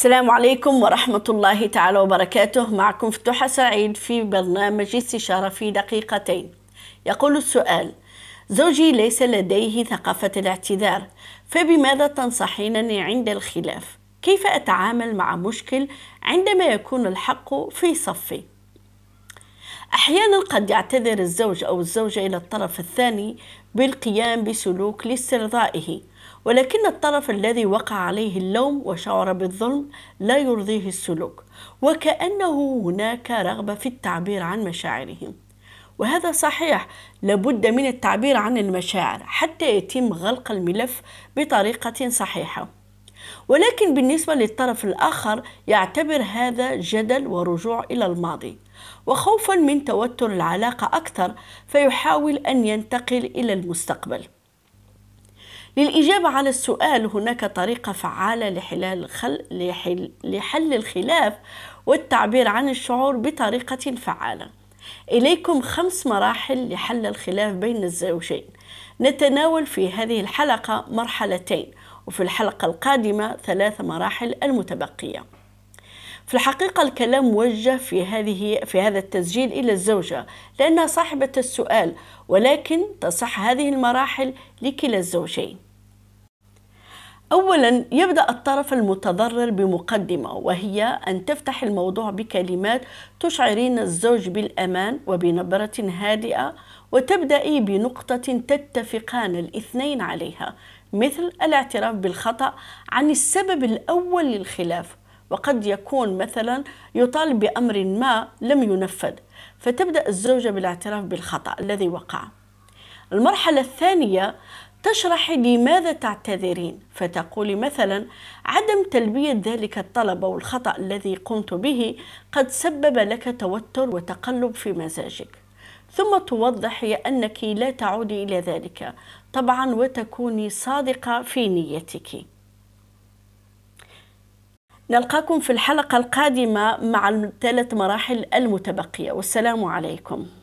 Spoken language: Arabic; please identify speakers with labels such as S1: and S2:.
S1: السلام عليكم ورحمة الله تعالى وبركاته معكم فتوحة سعيد في برنامج استشارة في دقيقتين يقول السؤال زوجي ليس لديه ثقافة الاعتذار فبماذا تنصحينني عند الخلاف؟ كيف أتعامل مع مشكل عندما يكون الحق في صفي؟ أحيانا قد يعتذر الزوج أو الزوجة إلى الطرف الثاني بالقيام بسلوك لاسترضائه ولكن الطرف الذي وقع عليه اللوم وشعر بالظلم لا يرضيه السلوك وكأنه هناك رغبة في التعبير عن مشاعرهم وهذا صحيح لابد من التعبير عن المشاعر حتى يتم غلق الملف بطريقة صحيحة ولكن بالنسبة للطرف الآخر يعتبر هذا جدل ورجوع إلى الماضي وخوفا من توتر العلاقة أكثر فيحاول أن ينتقل إلى المستقبل للإجابة على السؤال هناك طريقة فعالة لحلال خل... لحل... لحل الخلاف والتعبير عن الشعور بطريقة فعالة إليكم خمس مراحل لحل الخلاف بين الزوجين نتناول في هذه الحلقة مرحلتين وفي الحلقة القادمة ثلاث مراحل المتبقية في الحقيقة الكلام موجه في هذه في هذا التسجيل إلى الزوجة لأنها صاحبة السؤال ولكن تصح هذه المراحل لكلا الزوجين أولا يبدأ الطرف المتضرر بمقدمة وهي أن تفتح الموضوع بكلمات تشعرين الزوج بالأمان وبنبرة هادئة وتبدأي بنقطة تتفقان الاثنين عليها مثل الاعتراف بالخطأ عن السبب الأول للخلاف وقد يكون مثلا يطالب بأمر ما لم ينفذ فتبدأ الزوجة بالاعتراف بالخطأ الذي وقع المرحلة الثانية تشرح لماذا تعتذرين فتقول مثلا عدم تلبية ذلك الطلب أو الخطأ الذي قمت به قد سبب لك توتر وتقلب في مزاجك ثم توضحي أنك لا تعودي إلى ذلك طبعا وتكوني صادقة في نيتك نلقاكم في الحلقة القادمة مع الثلاث مراحل المتبقية والسلام عليكم